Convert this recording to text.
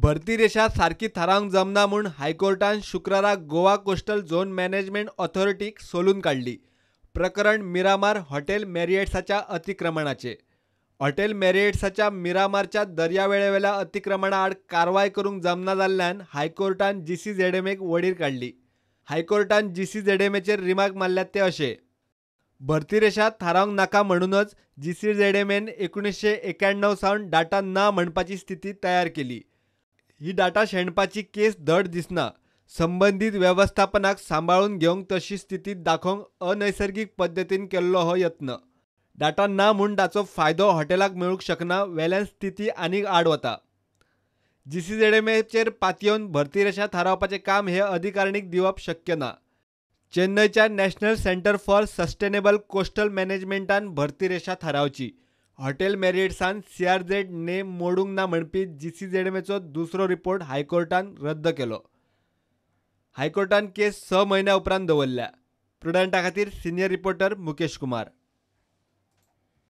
भरती रेषा सारखी थारावंक जमना म्हूण हायकोर्टान शुक्रारा गोवा कोस्टल झोन मॅनेजमेंट ऑथॉरिटीक सोलून काढली प्रकरण मिरामार हॉटेल मॅरियट्साच्या अतिक्रमणाचे हॉटेल मॅरियट्साच्या मिरामारच्या दर्यावेळेवेल्या अतिक्रमणा आड कारवाय करूंक जमना जाल्ल्यान हायकोर्टान जी सी वडीर काढली हायकोर्टान जी सी रिमार्क मारल्यात ते अशे भरती रेषा थारावंक नाका म्हणूनच जी सी झेड एक्याण्णव सावन डाटा ना म्हणपाची स्थिती तयार केली ही डाटा शेणपाची केस धड दिसना संबंधित व्यवस्थापनाक सांभाळून घेऊन तशी स्थितीत दाखोवंक अनैसर्गिक पद्धतीन केल्लो हो यत्न डाटा ना म्हूण ताचो फायदो हॉटेलाक मेळूंक शकना वेल्यान स्थिती आनीक आड वता जी पातयेवन भरती रेषा थारावपाचें काम हे अधिकारणीक दिवप शक्य ना चेन्नयच्या national centre for sustainable coastal मॅनेजमेंटान भरती रेषा थारावची हॉटेल मेरिट्सान जेड नेम मोडूंक ना म्हणपी जी सी दुसरो रिपोर्ट हायकोर्टान रद्द केलो हायकोर्टान केस स म्हयन्या उपरांत दवरल्या प्रुडंटा खातीर सिनियर रिपोर्टर मुकेश कुमार